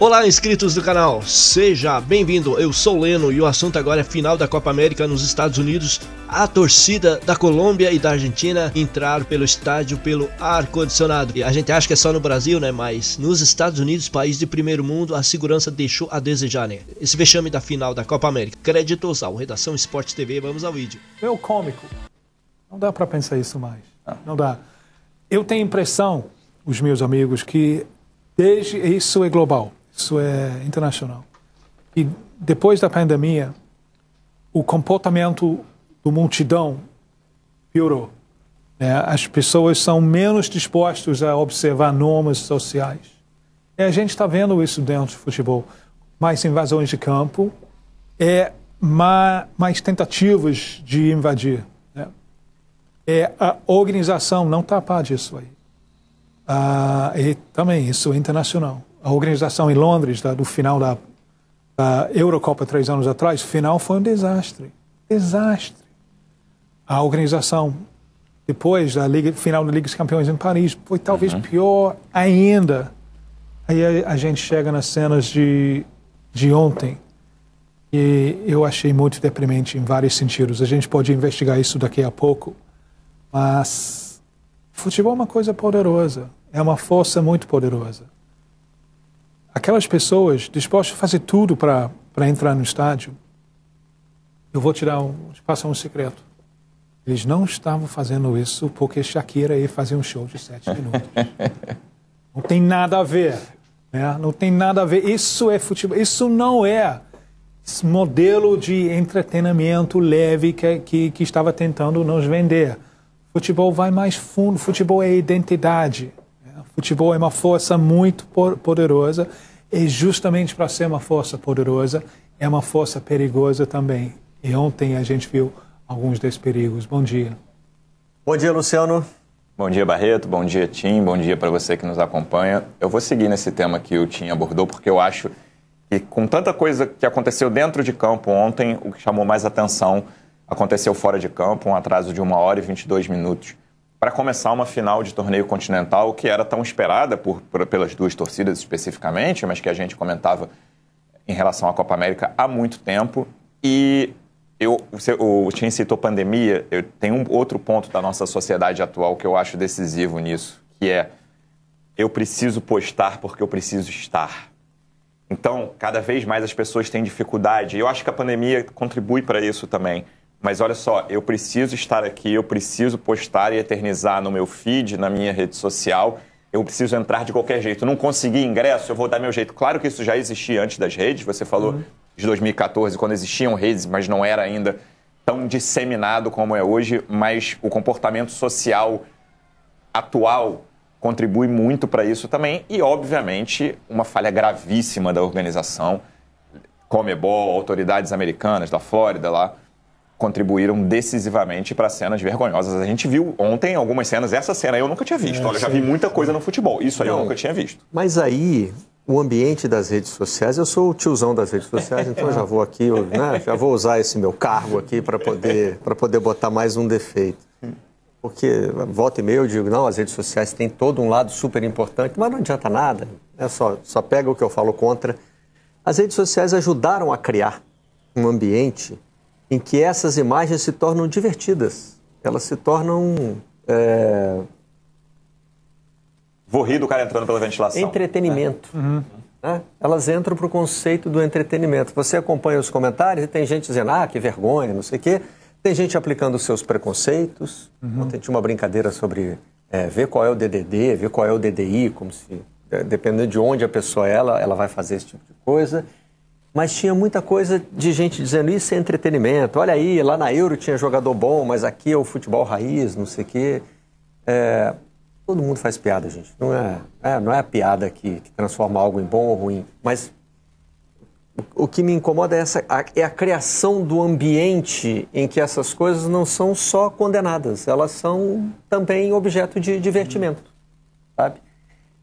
Olá, inscritos do canal, seja bem-vindo. Eu sou Leno e o assunto agora é final da Copa América nos Estados Unidos. A torcida da Colômbia e da Argentina entrar pelo estádio pelo ar-condicionado. E A gente acha que é só no Brasil, né? Mas nos Estados Unidos, país de primeiro mundo, a segurança deixou a desejar, né? Esse vexame da final da Copa América. Créditos ao Redação Esporte TV, vamos ao vídeo. Meu cômico, não dá para pensar isso mais. Não dá. Eu tenho a impressão, os meus amigos, que desde isso é global isso é internacional. E depois da pandemia, o comportamento do multidão piorou. Né? As pessoas são menos dispostas a observar normas sociais. E a gente está vendo isso dentro do futebol. Mais invasões de campo, é mais tentativas de invadir. Né? É, a organização não está a par disso aí. Ah, e também isso é internacional a organização em Londres da, do final da, da Eurocopa três anos atrás, o final foi um desastre. Desastre. A organização depois da Liga, final da Liga dos Campeões em Paris, foi talvez uhum. pior ainda. Aí a, a, gente chega nas cenas de, de ontem, e eu achei muito deprimente em vários sentidos. A gente pode investigar isso daqui a pouco, mas futebol é uma coisa poderosa, é uma força muito poderosa aquelas pessoas dispostas a fazer tudo para entrar no estádio, eu vou tirar um, passar um secreto. Eles não estavam fazendo isso porque Shakira ia fazer um show de sete minutos. não tem nada a ver. Né? Não tem nada a ver. Isso é futebol. Isso não é esse modelo de entretenimento leve que, que, que estava tentando nos vender. Futebol vai mais fundo. Futebol é identidade futebol é uma força muito poderosa e justamente para ser uma força poderosa é uma força perigosa também. E ontem a gente viu alguns desses perigos. Bom dia. Bom dia, Luciano. Bom dia, Barreto. Bom dia, Tim. Bom dia para você que nos acompanha. Eu vou seguir nesse tema que o Tim abordou porque eu acho que com tanta coisa que aconteceu dentro de campo ontem, o que chamou mais atenção aconteceu fora de campo, um atraso de uma hora e 22 minutos para começar uma final de torneio continental que era tão esperada por, por, pelas duas torcidas especificamente, mas que a gente comentava em relação à Copa América há muito tempo. E eu, você, o Tim citou pandemia, eu, tem um outro ponto da nossa sociedade atual que eu acho decisivo nisso, que é eu preciso postar porque eu preciso estar. Então, cada vez mais as pessoas têm dificuldade. Eu acho que a pandemia contribui para isso também mas olha só, eu preciso estar aqui, eu preciso postar e eternizar no meu feed, na minha rede social, eu preciso entrar de qualquer jeito. Não consegui ingresso, eu vou dar meu jeito. Claro que isso já existia antes das redes, você falou uhum. de 2014, quando existiam redes, mas não era ainda tão disseminado como é hoje, mas o comportamento social atual contribui muito para isso também e, obviamente, uma falha gravíssima da organização, Comebol, autoridades americanas da Flórida lá, contribuíram decisivamente para cenas vergonhosas. A gente viu ontem algumas cenas, essa cena eu nunca tinha visto. É, Olha, eu já vi muita coisa no futebol, isso aí Não, eu nunca tinha visto. Mas aí, o ambiente das redes sociais, eu sou o tiozão das redes sociais, então eu já vou aqui, eu, né, já vou usar esse meu cargo aqui para poder, poder botar mais um defeito. Porque volta e meia eu digo, não, as redes sociais têm todo um lado super importante, mas não adianta nada, É só, só pega o que eu falo contra. As redes sociais ajudaram a criar um ambiente em que essas imagens se tornam divertidas, elas se tornam. É... Vou rir do cara entrando pela ventilação. Entretenimento. É. Uhum. Né? Elas entram para o conceito do entretenimento. Você acompanha os comentários e tem gente dizendo, ah, que vergonha, não sei o quê. Tem gente aplicando seus preconceitos. Uhum. Ontem tinha uma brincadeira sobre é, ver qual é o DDD, ver qual é o DDI, como se, é, dependendo de onde a pessoa é, ela, ela vai fazer esse tipo de coisa mas tinha muita coisa de gente dizendo isso é entretenimento. Olha aí, lá na Euro tinha jogador bom, mas aqui é o futebol raiz, não sei o quê. É, todo mundo faz piada, gente. Não é, é não é a piada que, que, transforma algo em bom ou ruim, mas o, o que me incomoda é, essa, a, é a criação do ambiente em que essas coisas não são só condenadas, elas são também objeto de divertimento, sabe?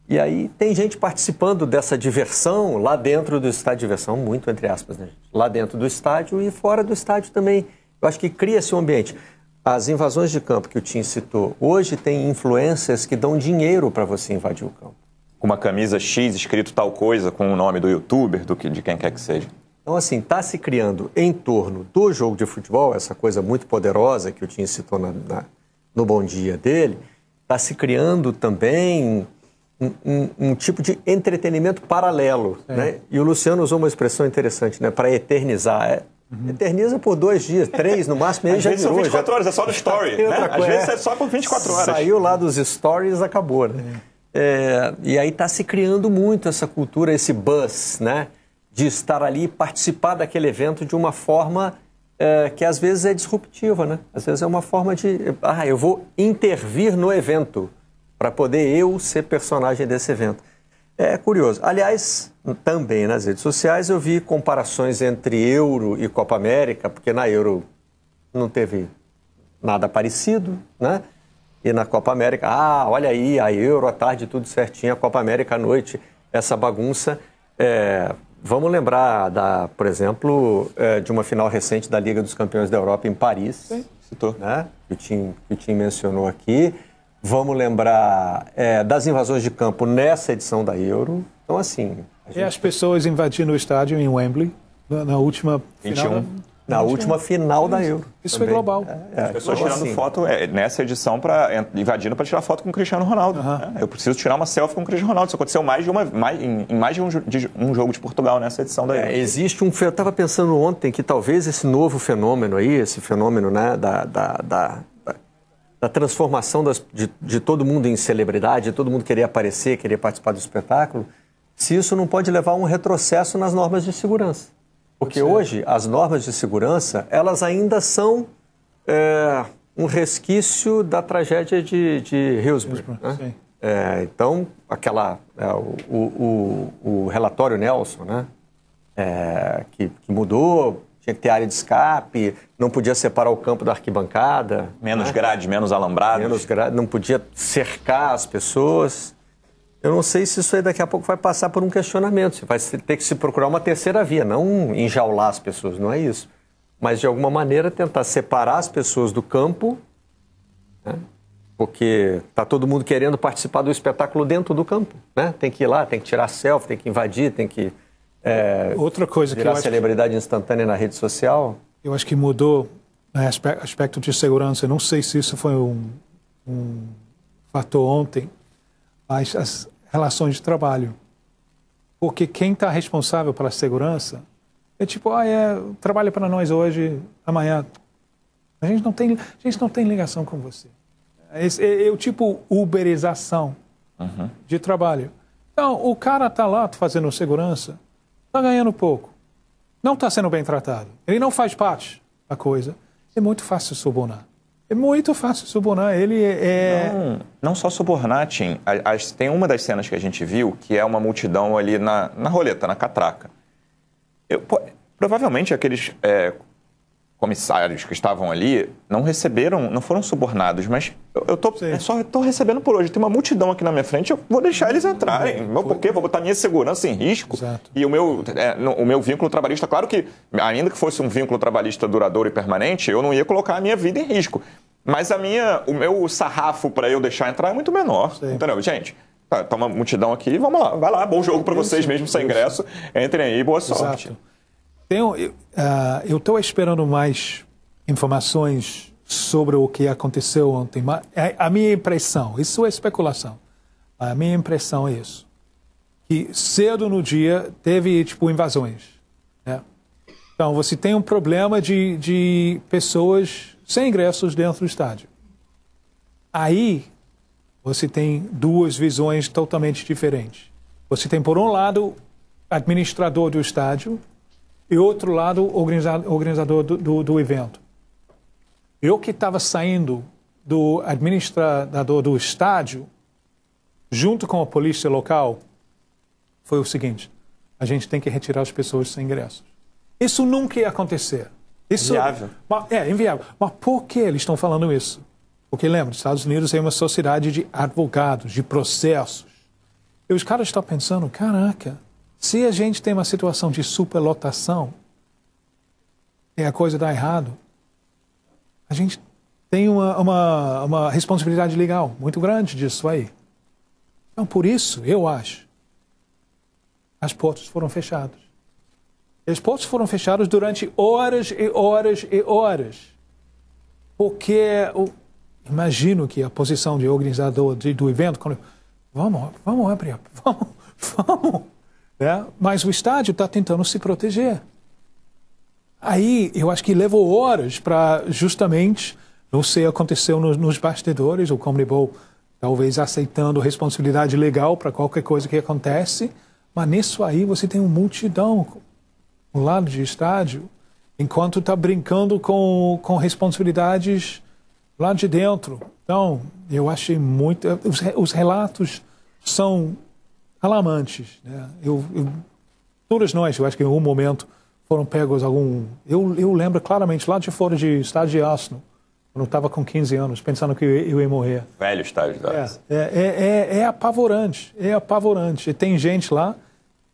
E aí tem gente participando dessa diversão lá dentro do estádio, diversão muito entre aspas, né? lá dentro do estádio e fora do estádio também. Eu acho que cria-se um ambiente. As invasões de campo que o Tim citou, hoje tem influências que dão dinheiro para você invadir o campo. Uma camisa X escrito tal coisa com o nome do youtuber, do que, de quem quer que seja. Então, assim, está se criando em torno do jogo de futebol, essa coisa muito poderosa que o Tim citou na, na, no Bom Dia dele, está se criando também um, um, tipo de entretenimento paralelo. É. Né? E o Luciano usou uma expressão interessante, né? Para eternizar. É, uhum. Eterniza por dois dias, três no máximo. Às já vezes virou, são 24 já... horas, é só no story. né? Às é. vezes é, é só por 24 horas. Saiu lá dos stories, acabou. Né? É. É, e aí está se criando muito essa cultura, esse buzz, né? De estar ali e participar daquele evento de uma forma que às vezes é disruptiva, né? Às vezes é uma forma de. Ah, eu vou intervir no evento para poder eu ser personagem desse evento. É curioso. Aliás, também nas redes sociais eu vi comparações entre Euro e Copa América, porque na Euro não teve nada parecido, né? E na Copa América, ah, olha aí, a Euro à tarde tudo certinho, a Copa América à noite, essa bagunça. É, vamos lembrar, da, por exemplo, é, de uma final recente da Liga dos Campeões da Europa em Paris. Sim, citou. Né? Que, o que o Tim mencionou aqui. Vamos lembrar é, das invasões de campo nessa edição da Euro. Então, assim. É gente... E as pessoas invadindo o estádio em Wembley, na, na última. 21. Final da... Na última final da Euro. Isso também. foi global. É, é, As pessoas então, tirando assim. foto é, nessa edição, pra, invadindo para tirar foto com o Cristiano Ronaldo. Uhum. Né? Eu preciso tirar uma selfie com o Cristiano Ronaldo. Isso aconteceu mais de uma, mais, em, em, mais de um, de um, jogo de Portugal nessa edição da é, Euro. existe um. Eu estava pensando ontem que talvez esse novo fenômeno aí, esse fenômeno né, da, da, da da transformação das, de, de, todo mundo em celebridade, todo mundo querer aparecer, querer participar do espetáculo, se isso não pode levar a um retrocesso nas normas de segurança. Porque hoje as normas de segurança, elas ainda são é, um resquício da tragédia de, de Hillsborough. né? é, então, aquela, é, o, o, o, relatório Nelson, né? É, que, que mudou tinha que ter área de escape, não podia separar o campo da arquibancada. Menos né? grades, menos alambrado, Menos grades, não podia cercar as pessoas. Eu não sei se isso aí daqui a pouco vai passar por um questionamento. Você vai ter que se procurar uma terceira via, não enjaular as pessoas, não é isso. Mas de alguma maneira tentar separar as pessoas do campo, né? porque tá todo mundo querendo participar do espetáculo dentro do campo, né? Tem que ir lá, tem que tirar selfie, tem que invadir, tem que é, Outra coisa virar que eu acho celebridade que... instantânea na rede social? Eu acho que mudou né, aspecto de segurança. Eu não sei se isso foi um, um fator ontem, mas as relações de trabalho. Porque quem está responsável pela segurança é tipo, ah, é, trabalha para nós hoje, amanhã. A gente não tem, a gente não tem ligação com você. É esse, é, é, o tipo uberização uhum. de trabalho. Então, o cara está lá fazendo segurança está ganhando pouco, não está sendo bem tratado, ele não faz parte da coisa, é muito fácil subornar. É muito fácil subornar. Ele é. é- não, não só subornar, Tim. tem uma das cenas que a gente viu que é uma multidão ali na, na roleta, na catraca. Eu, provavelmente aqueles é, comissários que estavam ali não receberam, não foram subornados, mas eu, eu tô, só estou recebendo por hoje. Tem uma multidão aqui na minha frente, eu vou deixar eles entrarem. Meu, por quê? Vou botar minha segurança em risco. Exato. E o meu, é, no, o meu vínculo trabalhista, claro que, ainda que fosse um vínculo trabalhista duradouro e permanente, eu não ia colocar a minha vida em risco. Mas a minha, o meu sarrafo para eu deixar entrar é muito menor. Sim. Entendeu? Gente, tá, tá uma multidão aqui, vamos lá, vai lá, bom jogo para vocês mesmo sem ingresso. Entrem aí, boa sorte. Exato. Tenho, eu ah, estou esperando mais informações sobre o que aconteceu ontem. Mas é a minha impressão, isso é especulação. A minha impressão é isso, que cedo no dia teve tipo invasões. Né? Então você tem um problema de, de pessoas sem ingressos dentro do estádio. Aí você tem duas visões totalmente diferentes. Você tem por um lado administrador do estádio e outro lado o organizador do, do, do evento. Eu que estava saindo do administrador do estádio, junto com a polícia local, foi o seguinte: a gente tem que retirar as pessoas sem ingressos. Isso nunca ia acontecer. Isso, inviável. Mas, é, inviável. Mas por que eles estão falando isso? Porque lembra, os Estados Unidos é uma sociedade de advogados, de processos. E os caras estão pensando: caraca, se a gente tem uma situação de superlotação e é a coisa dá errado, a gente tem uma, uma, uma responsabilidade legal muito grande disso aí. Então, por isso, eu acho, as portas foram fechadas. As portas foram fechadas durante horas e horas e horas. Porque eu imagino que a posição de organizador de, do evento, quando, vamos, vamos abrir, vamos, vamos. Né? Mas o estádio está tentando se proteger. Aí eu acho que levou horas para justamente, não sei, aconteceu nos, nos bastidores, o Comribol talvez aceitando responsabilidade legal para qualquer coisa que acontece, mas nisso aí você tem uma multidão no lado de estádio, enquanto está brincando com, com responsabilidades lá de dentro. Então, eu achei muito. Os, os relatos são alamantes. Né? Eu, eu, todos nós, eu acho que em algum momento foram pegos algum. Eu, eu lembro claramente lá de fora de estádio de Arsenal, quando eu estava com 15 anos, pensando que eu, eu ia morrer. Velho estádio de Arsenal. É, é, é, é apavorante, é apavorante. E tem gente lá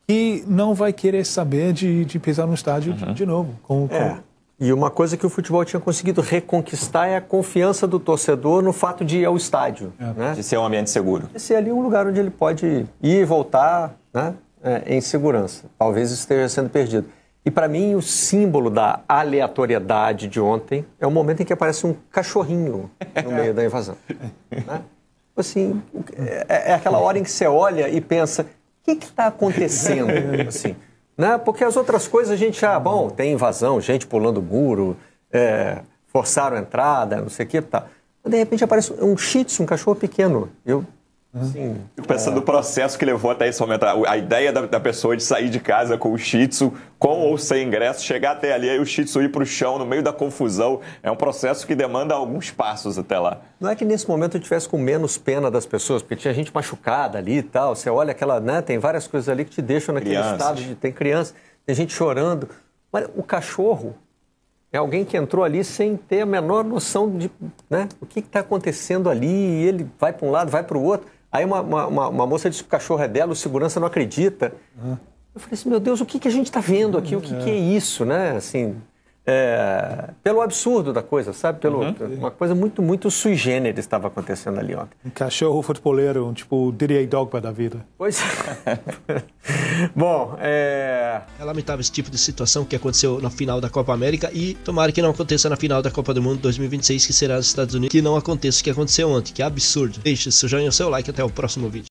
que não vai querer saber de, de pisar no estádio uhum. de, de, novo. Com, com... É. E uma coisa que o futebol tinha conseguido reconquistar é a confiança do torcedor no fato de ir ao estádio. É. Né? De ser um ambiente seguro. De ser ali um lugar onde ele pode ir e voltar né? É, em segurança. Talvez esteja sendo perdido. E para mim, o símbolo da aleatoriedade de ontem é o momento em que aparece um cachorrinho no é. meio da invasão. Né? Assim, é, é aquela hora em que você olha e pensa: o que está acontecendo? É. Assim. Né? Porque as outras coisas a gente, já ah, bom, tem invasão, gente pulando muro, é, forçaram a entrada, não sei o que, tá. De repente aparece um shih tzu, um cachorro pequeno. Eu Sim. Fico pensando é. no processo que levou até esse momento. A, ideia da, da, pessoa de sair de casa com o Shih tzu, com ou sem ingresso, chegar até ali e o Shih tzu ir para o chão no meio da confusão. É um processo que demanda alguns passos até lá. Não é que nesse momento eu tivesse com menos pena das pessoas, porque tinha gente machucada ali e tal. Você olha aquela, né? Tem várias coisas ali que te deixam naquele Crianças. estado de. Tem criança, tem gente chorando. Mas o cachorro, é alguém que entrou ali sem ter a menor noção de né, o que está acontecendo ali, e ele vai para um lado, vai para o outro. Aí uma, uma, uma moça disse que o cachorro é dela, o segurança não acredita. Ah. Eu falei assim, meu Deus, o que, que a gente está vendo aqui? O que, que é, é. isso, né? Assim, é, pelo absurdo da coisa, sabe? Pelo, uhum. Uma coisa muito, muito sui generis estava acontecendo ali ontem. Um cachorro futeboleiro, um tipo diria Didier da vida. Pois é. Bom, é... É lamentável esse tipo de situação que aconteceu na final da Copa América e tomara que não aconteça na final da Copa do Mundo 2026, que será nos Estados Unidos, que não aconteça o que aconteceu ontem, que é absurdo. Deixe seu joinha, o seu like, até o próximo vídeo.